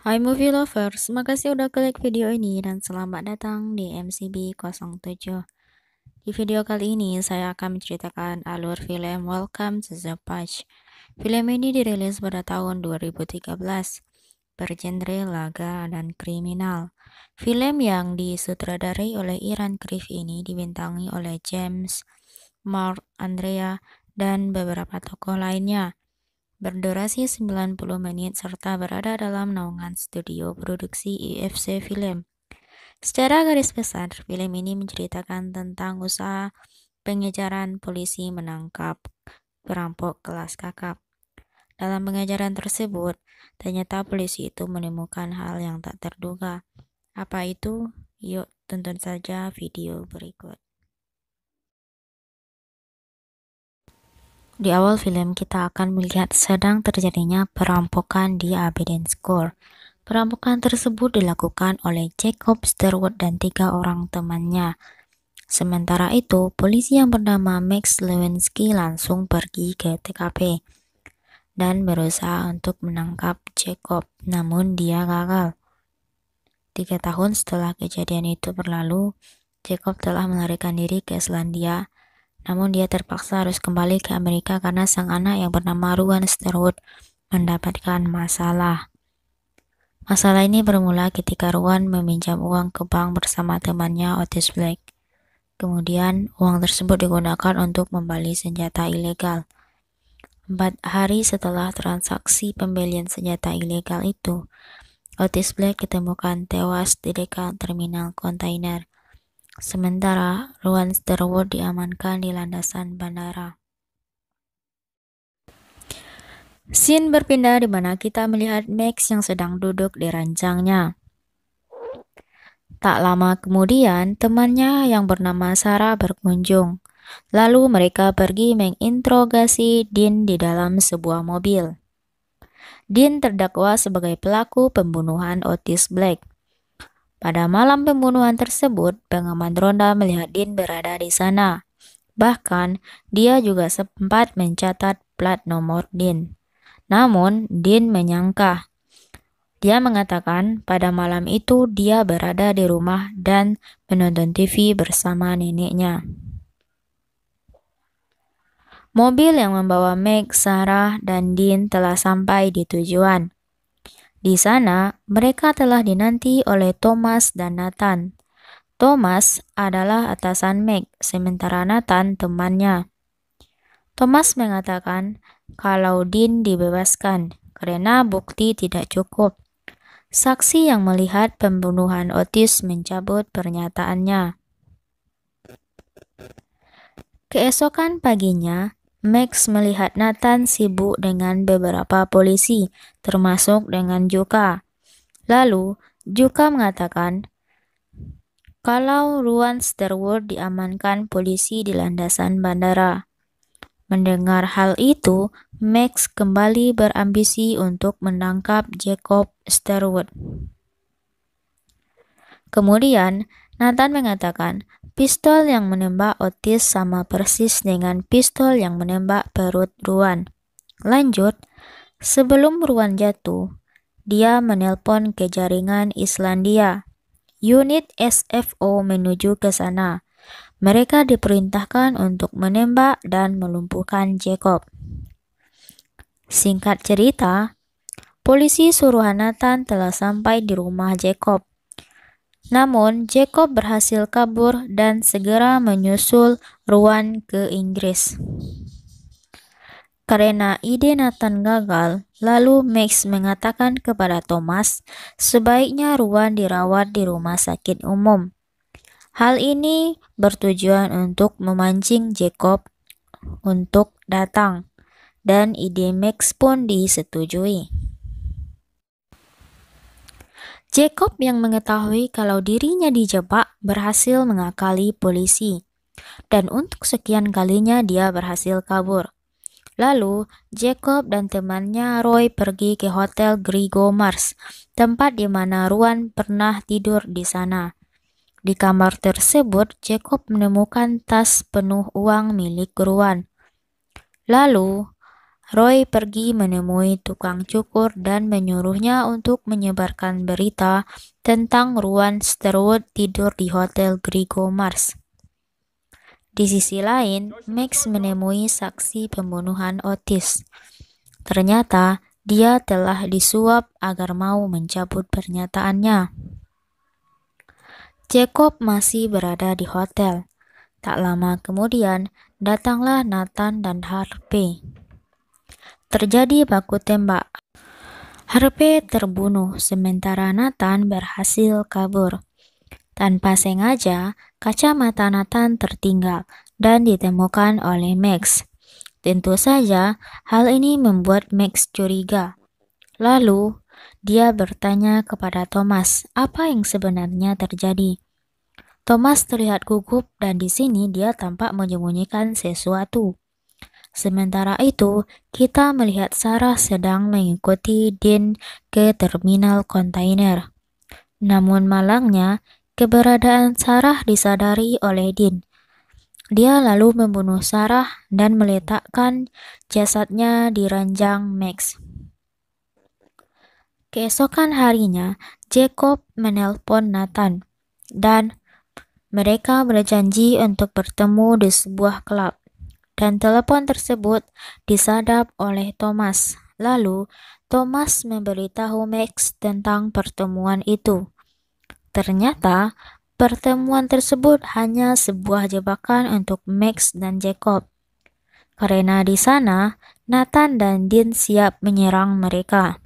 Hai movie lovers, makasih udah klik video ini dan selamat datang di MCB 07. Di video kali ini saya akan menceritakan alur film Welcome to the Patch. Film ini dirilis pada tahun 2013, bergenre laga dan kriminal. Film yang disutradarai oleh Iran Krif ini dibintangi oleh James, Mark Andrea, dan beberapa tokoh lainnya berdurasi 90 menit serta berada dalam naungan studio produksi IFC Film. Secara garis besar, film ini menceritakan tentang usaha pengejaran polisi menangkap perampok kelas kakap. Dalam pengejaran tersebut, ternyata polisi itu menemukan hal yang tak terduga. Apa itu? Yuk tonton saja video berikut. Di awal film kita akan melihat sedang terjadinya perampokan di Abedin School. Perampokan tersebut dilakukan oleh Jacob Stewart dan tiga orang temannya. Sementara itu, polisi yang bernama Max Lewinsky langsung pergi ke TKP dan berusaha untuk menangkap Jacob, namun dia gagal. Tiga tahun setelah kejadian itu berlalu, Jacob telah melarikan diri ke Islandia namun dia terpaksa harus kembali ke Amerika karena sang anak yang bernama Ruan Sterwood mendapatkan masalah. Masalah ini bermula ketika Ruan meminjam uang ke bank bersama temannya Otis Black. Kemudian, uang tersebut digunakan untuk membeli senjata ilegal. Empat hari setelah transaksi pembelian senjata ilegal itu, Otis Black ditemukan tewas di dekat terminal kontainer. Sementara Ruan Sterwood diamankan di landasan bandara. Scene berpindah di mana kita melihat Max yang sedang duduk di ranjangnya. Tak lama kemudian, temannya yang bernama Sarah berkunjung. Lalu mereka pergi menginterogasi Dean di dalam sebuah mobil. Dean terdakwa sebagai pelaku pembunuhan Otis Black. Pada malam pembunuhan tersebut, pengaman ronda melihat Din berada di sana. Bahkan, dia juga sempat mencatat plat nomor Din. Namun, Din menyangka. Dia mengatakan pada malam itu dia berada di rumah dan menonton TV bersama neneknya. Mobil yang membawa Meg, Sarah, dan Din telah sampai di tujuan. Di sana, mereka telah dinanti oleh Thomas dan Nathan. Thomas adalah atasan Meg, sementara Nathan temannya. Thomas mengatakan kalau Dean dibebaskan karena bukti tidak cukup. Saksi yang melihat pembunuhan Otis mencabut pernyataannya. Keesokan paginya, Max melihat Nathan sibuk dengan beberapa polisi, termasuk dengan Juka. Lalu, Juka mengatakan, kalau Ruan Sterwood diamankan polisi di landasan bandara. Mendengar hal itu, Max kembali berambisi untuk menangkap Jacob Sterwood. Kemudian, Nathan mengatakan Pistol yang menembak Otis sama persis dengan pistol yang menembak perut Ruan. Lanjut, sebelum Ruan jatuh, dia menelpon ke jaringan Islandia. Unit SFO menuju ke sana. Mereka diperintahkan untuk menembak dan melumpuhkan Jacob. Singkat cerita, polisi suruhan Nathan telah sampai di rumah Jacob. Namun, Jacob berhasil kabur dan segera menyusul Ruan ke Inggris. Karena ide Nathan gagal, lalu Max mengatakan kepada Thomas, sebaiknya Ruan dirawat di rumah sakit umum. Hal ini bertujuan untuk memancing Jacob untuk datang, dan ide Max pun disetujui. Jacob yang mengetahui kalau dirinya dijebak berhasil mengakali polisi. Dan untuk sekian kalinya dia berhasil kabur. Lalu, Jacob dan temannya Roy pergi ke Hotel Grigo Mars, tempat di mana Ruan pernah tidur di sana. Di kamar tersebut, Jacob menemukan tas penuh uang milik Ruan. Lalu, Roy pergi menemui tukang cukur dan menyuruhnya untuk menyebarkan berita tentang Ruan Sterwood tidur di Hotel Grigo Mars. Di sisi lain, Max menemui saksi pembunuhan Otis. Ternyata, dia telah disuap agar mau mencabut pernyataannya. Jacob masih berada di hotel. Tak lama kemudian, datanglah Nathan dan Harvey terjadi baku tembak. Harpe terbunuh sementara Nathan berhasil kabur. Tanpa sengaja, kacamata Nathan tertinggal dan ditemukan oleh Max. Tentu saja, hal ini membuat Max curiga. Lalu, dia bertanya kepada Thomas apa yang sebenarnya terjadi. Thomas terlihat gugup dan di sini dia tampak menyembunyikan sesuatu. Sementara itu, kita melihat Sarah sedang mengikuti Dean ke terminal kontainer. Namun malangnya, keberadaan Sarah disadari oleh Dean. Dia lalu membunuh Sarah dan meletakkan jasadnya di ranjang Max. Keesokan harinya, Jacob menelpon Nathan dan mereka berjanji untuk bertemu di sebuah klub dan telepon tersebut disadap oleh Thomas. Lalu, Thomas memberitahu Max tentang pertemuan itu. Ternyata, pertemuan tersebut hanya sebuah jebakan untuk Max dan Jacob. Karena di sana, Nathan dan Dean siap menyerang mereka.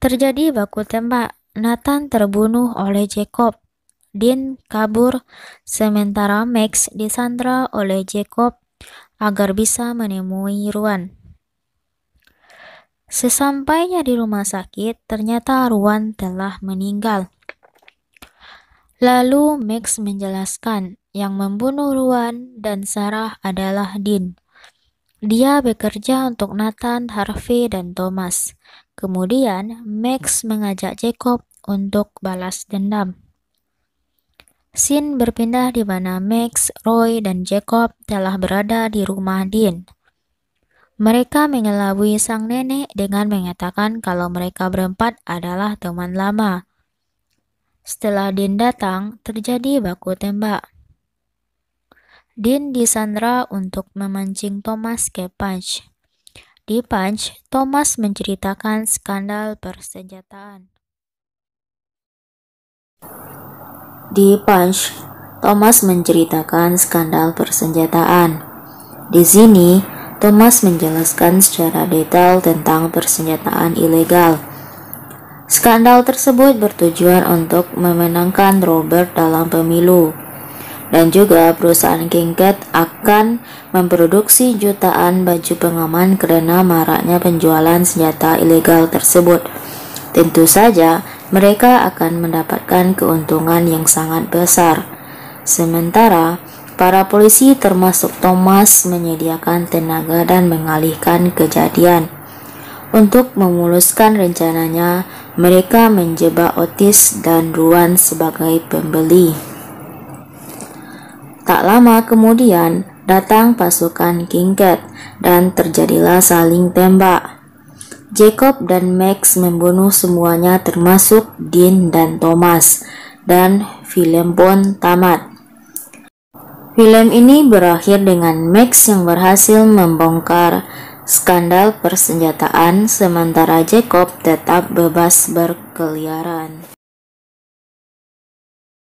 Terjadi baku tembak, Nathan terbunuh oleh Jacob Dean kabur, sementara Max disandra oleh Jacob agar bisa menemui Ruan. Sesampainya di rumah sakit, ternyata Ruan telah meninggal. Lalu Max menjelaskan yang membunuh Ruan dan Sarah adalah Dean. Dia bekerja untuk Nathan, Harvey, dan Thomas. Kemudian, Max mengajak Jacob untuk balas dendam. Sin berpindah di mana Max, Roy, dan Jacob telah berada di rumah Dean. Mereka mengelabui sang nenek dengan mengatakan kalau mereka berempat adalah teman lama. Setelah Dean datang, terjadi baku tembak. Dean disandra untuk memancing Thomas ke Punch. Di Punch, Thomas menceritakan skandal persenjataan. Di Punch, Thomas menceritakan skandal persenjataan. Di sini, Thomas menjelaskan secara detail tentang persenjataan ilegal. Skandal tersebut bertujuan untuk memenangkan Robert dalam pemilu. Dan juga perusahaan KingCat akan memproduksi jutaan baju pengaman karena maraknya penjualan senjata ilegal tersebut. Tentu saja, mereka akan mendapatkan keuntungan yang sangat besar. Sementara para polisi, termasuk Thomas, menyediakan tenaga dan mengalihkan kejadian. Untuk memuluskan rencananya, mereka menjebak Otis dan Ruan sebagai pembeli. Tak lama kemudian, datang pasukan King Cat dan terjadilah saling tembak. Jacob dan Max membunuh semuanya termasuk Dean dan Thomas dan film pun tamat. Film ini berakhir dengan Max yang berhasil membongkar skandal persenjataan sementara Jacob tetap bebas berkeliaran.